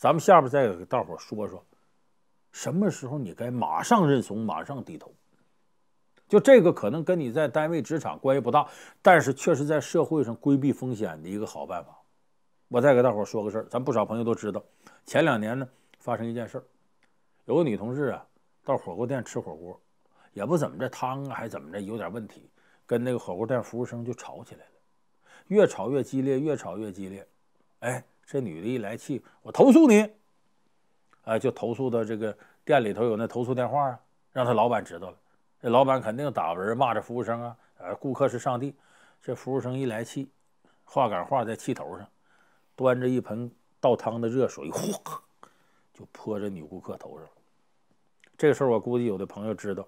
咱们下边再给大伙说说，什么时候你该马上认怂，马上低头。就这个可能跟你在单位职场关系不大，但是确实在社会上规避风险的一个好办法。我再给大伙说个事儿，咱不少朋友都知道，前两年呢发生一件事儿，有个女同志啊到火锅店吃火锅，也不怎么着，汤啊还怎么着有点问题，跟那个火锅店服务生就吵起来了，越吵越激烈，越吵越激烈，哎。这女的一来气，我投诉你，啊，就投诉到这个店里头有那投诉电话啊，让他老板知道了，这老板肯定打人骂着服务生啊，呃，顾客是上帝，这服务生一来气，话赶话，在气头上，端着一盆倒汤的热水，嚯，就泼这女顾客头上。这事儿我估计有的朋友知道，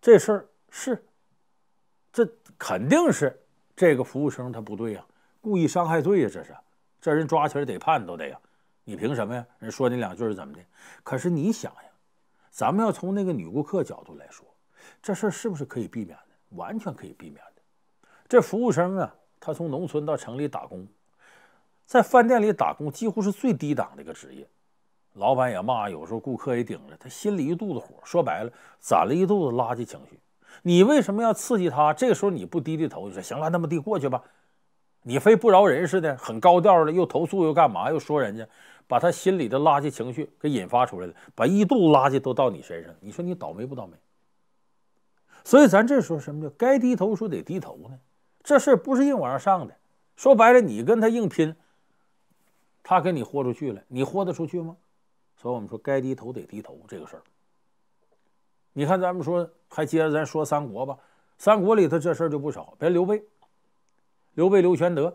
这事儿是，这肯定是这个服务生他不对呀，故意伤害罪呀，这是。这人抓起来得判都得，呀，你凭什么呀？人说你两句是怎么的？可是你想呀，咱们要从那个女顾客角度来说，这事儿是不是可以避免的？完全可以避免的。这服务生啊，他从农村到城里打工，在饭店里打工，几乎是最低档的一个职业。老板也骂，有时候顾客也顶着，他心里一肚子火，说白了，攒了一肚子垃圾情绪。你为什么要刺激他？这个时候你不低低头，你说行了，那么地过去吧。你非不饶人似的，很高调的，又投诉又干嘛，又说人家，把他心里的垃圾情绪给引发出来了，把一肚子垃圾都到你身上，你说你倒霉不倒霉？所以咱这时候什么叫该低头说得低头呢？这事不是硬往上上的，说白了，你跟他硬拼，他跟你豁出去了，你豁得出去吗？所以我们说该低头得低头这个事儿。你看咱们说还接着咱说三国吧，三国里头这事儿就不少，别刘备。刘备、刘玄德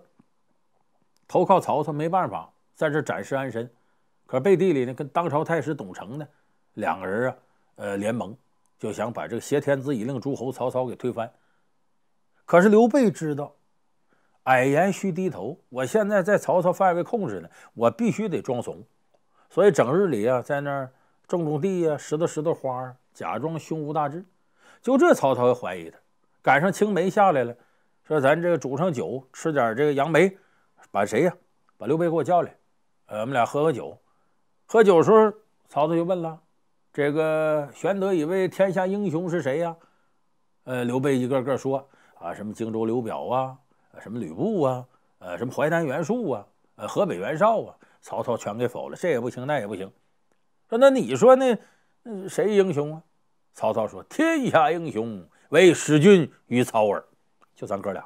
投靠曹操，没办法，在这暂时安身，可背地里呢，跟当朝太史董承呢，两个人啊，呃，联盟，就想把这个挟天子以令诸侯曹操给推翻。可是刘备知道，矮言须低头，我现在在曹操范围控制呢，我必须得装怂，所以整日里啊，在那儿种种地呀，拾掇拾掇花，假装胸无大志。就这，曹操又怀疑他，赶上青梅下来了。说咱这个煮上酒，吃点这个杨梅，把谁呀？把刘备给我叫来，呃，我们俩喝喝酒。喝酒时候，曹操就问了：“这个玄德以为天下英雄是谁呀？”呃，刘备一个个说：“啊，什么荆州刘表啊，什么吕布啊，呃，什么淮南袁术啊，呃，河北袁绍啊。”曹操全给否了，这也不行，那也不行。说那你说呢？谁英雄啊？曹操说：“天下英雄唯使君与曹耳。”就咱哥俩，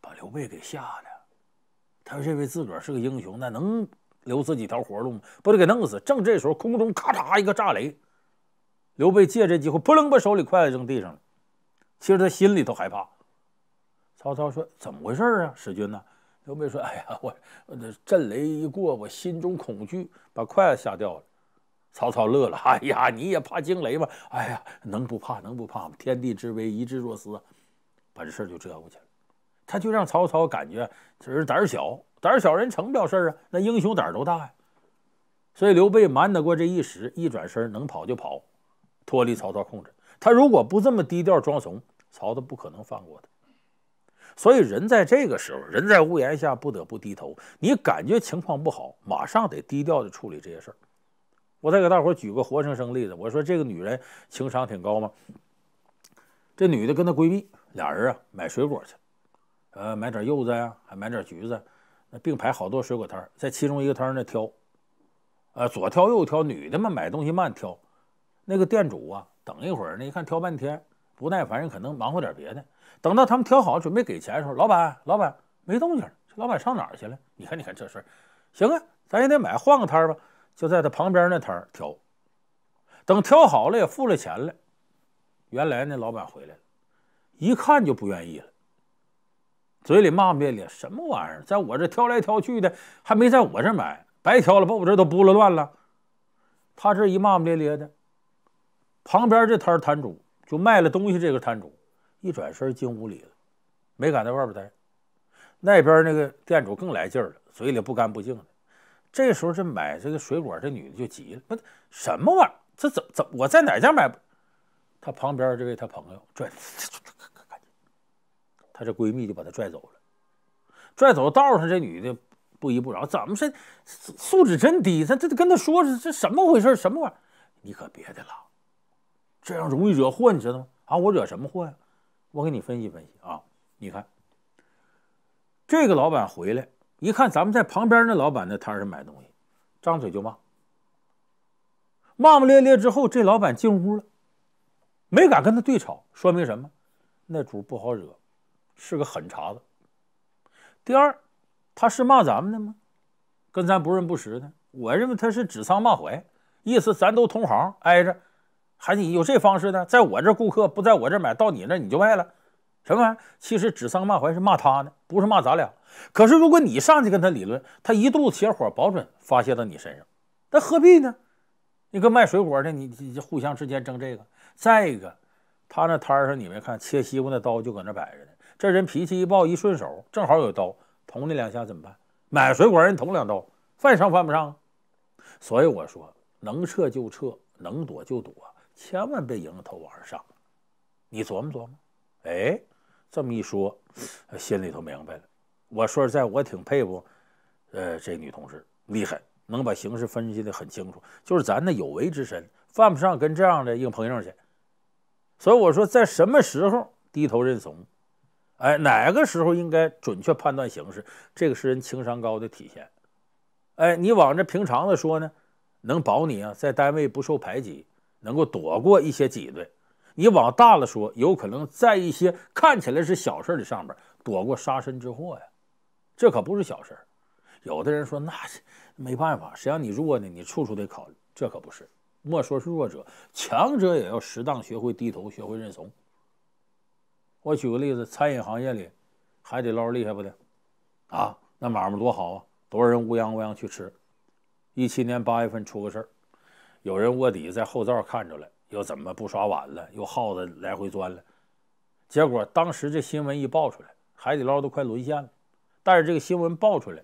把刘备给吓的，他认为自个儿是个英雄，那能留自己条活路吗？不得给弄死。正这时候，空中咔嚓一个炸雷，刘备借这机会扑棱把手里筷子扔地上了。其实他心里头害怕。曹操说：“怎么回事啊，史军呢？”刘备说：“哎呀，我那震雷一过，我心中恐惧，把筷子吓掉了。”曹操乐了：“哎呀，你也怕惊雷吗？哎呀，能不怕能不怕吗？天地之威，一之若斯这事儿就遮过去了，他就让曹操感觉这人胆儿小，胆儿小人成不了事儿啊！那英雄胆儿多大呀？所以刘备瞒得过这一时，一转身能跑就跑，脱离曹操控制。他如果不这么低调装怂，曹操不可能放过他。所以人在这个时候，人在屋檐下不得不低头。你感觉情况不好，马上得低调的处理这些事儿。我再给大伙举个活生生例子，我说这个女人情商挺高吗？这女的跟她闺蜜。俩人啊，买水果去，呃，买点柚子呀，还买点橘子，那并排好多水果摊在其中一个摊那挑，啊，左挑右挑，女的嘛买东西慢挑，那个店主啊，等一会儿呢，一看挑半天，不耐烦，可能忙活点别的。等到他们挑好准备给钱的时候，老板，老板没动静，这老板上哪儿去了？你看，你看这事儿，行啊，咱也得买，换个摊吧，就在他旁边那摊挑，等挑好了也付了钱了，原来那老板回来了。一看就不愿意了，嘴里骂骂咧咧：“什么玩意儿，在我这挑来挑去的，还没在我这买，白挑了，把我这都拨了乱了。”他这一骂骂咧咧的，旁边这摊摊主就卖了东西，这个摊主一转身进屋里了，没敢在外边待。那边那个店主更来劲了，嘴里不干不净的。这时候这买这个水果这女的就急了：“不，什么玩意儿？这怎怎？我在哪家买？”他旁边这位他朋友转。这闺蜜就把她拽走了，拽走道上这女的不依不饶，怎么是素质真低？她这跟她说是这什么回事？什么玩意儿？你可别的了，这样容易惹祸，你知道吗？啊，我惹什么祸呀？我给你分析分析啊，你看这个老板回来一看，咱们在旁边那老板那摊上买东西，张嘴就骂，骂骂咧咧之后，这老板进屋了，没敢跟他对吵，说明什么？那主不好惹。是个狠茬子。第二，他是骂咱们的吗？跟咱不认不识的。我认为他是指桑骂槐，意思咱都同行挨着，还你有这方式呢？在我这顾客不在我这买到你那你就卖了，什么玩意？其实指桑骂槐是骂他呢，不是骂咱俩。可是如果你上去跟他理论，他一肚子铁火，保准发泄到你身上。那何必呢？你跟卖水果的，你你互相之间争这个。再一个，他那摊上你没看，切西瓜那刀就搁那摆着呢。这人脾气一爆一顺手，正好有刀捅你两下怎么办？买水果人捅两刀，犯上犯不上啊！所以我说，能撤就撤，能躲就躲，千万别迎头往上上。你琢磨琢磨，哎，这么一说，心里头明白了。我说实在，我挺佩服，呃，这女同志厉害，能把形势分析的很清楚。就是咱那有为之身，犯不上跟这样的硬碰硬去。所以我说，在什么时候低头认怂？哎，哪个时候应该准确判断形势？这个是人情商高的体现。哎，你往这平常的说呢，能保你啊，在单位不受排挤，能够躲过一些挤兑。你往大了说，有可能在一些看起来是小事的上面躲过杀身之祸呀。这可不是小事儿。有的人说那没办法，谁让你弱呢？你处处得考虑。这可不是，莫说是弱者，强者也要适当学会低头，学会认怂。我举个例子，餐饮行业里，海底捞厉害不得？啊，那买卖多好啊，多少人乌泱乌泱去吃。一七年八月份出个事儿，有人卧底在后灶看出来，又怎么不刷碗了，又耗子来回钻了。结果当时这新闻一爆出来，海底捞都快沦陷了。但是这个新闻爆出来，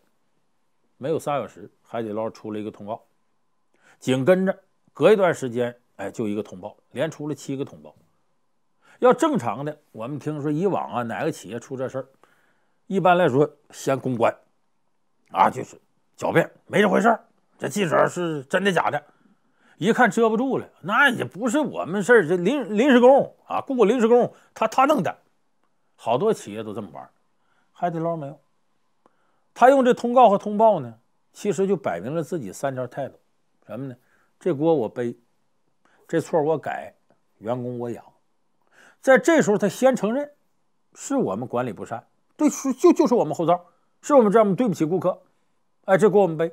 没有三小时，海底捞出了一个通报，紧跟着隔一段时间，哎，就一个通报，连出了七个通报。要正常的，我们听说以往啊，哪个企业出这事儿，一般来说先公关，啊，就是狡辩，没这回事儿。这记者是真的假的，一看遮不住了，那也不是我们事儿，这临临时工啊，雇个临时工，他他弄的，好多企业都这么玩。海底捞没有，他用这通告和通报呢，其实就摆明了自己三条态度，什么呢？这锅我背，这错我改，员工我养。在这时候，他先承认，是我们管理不善，对，是就就是我们后招，是我们这样，对不起顾客，哎，这锅我们背，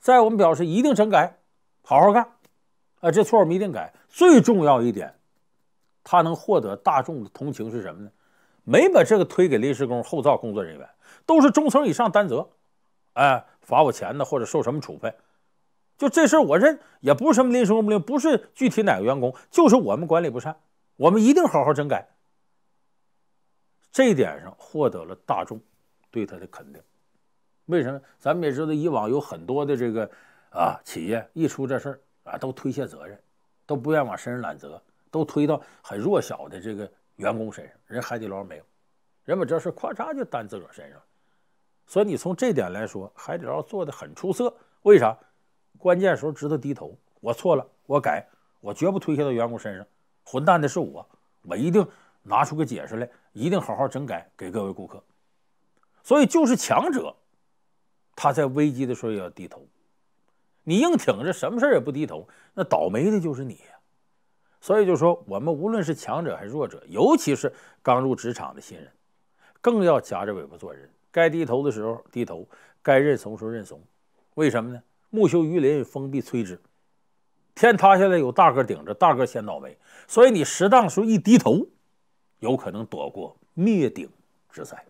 再我们表示一定整改，好好干，哎，这错我们一定改。最重要一点，他能获得大众的同情是什么呢？没把这个推给临时工、后造工作人员，都是中层以上担责，哎，罚我钱呢，或者受什么处分，就这事儿我认，也不是什么临时工不灵，不是具体哪个员工，就是我们管理不善。我们一定好好整改。这一点上获得了大众对他的肯定。为什么？咱们也知道，以往有很多的这个啊企业一出这事儿啊，都推卸责任，都不愿往身上揽责，都推到很弱小的这个员工身上。人海底捞没有，人把这事咔嚓就担自个儿身上。所以你从这点来说，海底捞做的很出色。为啥？关键时候知道低头，我错了，我改，我绝不推卸到员工身上。混蛋的是我，我一定拿出个解释来，一定好好整改给各位顾客。所以，就是强者，他在危机的时候也要低头。你硬挺着，什么事也不低头，那倒霉的就是你。所以，就说我们无论是强者还是弱者，尤其是刚入职场的新人，更要夹着尾巴做人，该低头的时候低头，该认怂时候认怂。为什么呢？木秀于林，风必摧之。天塌下来有大个顶着，大个先倒霉。所以你适当时候一低头，有可能躲过灭顶之灾。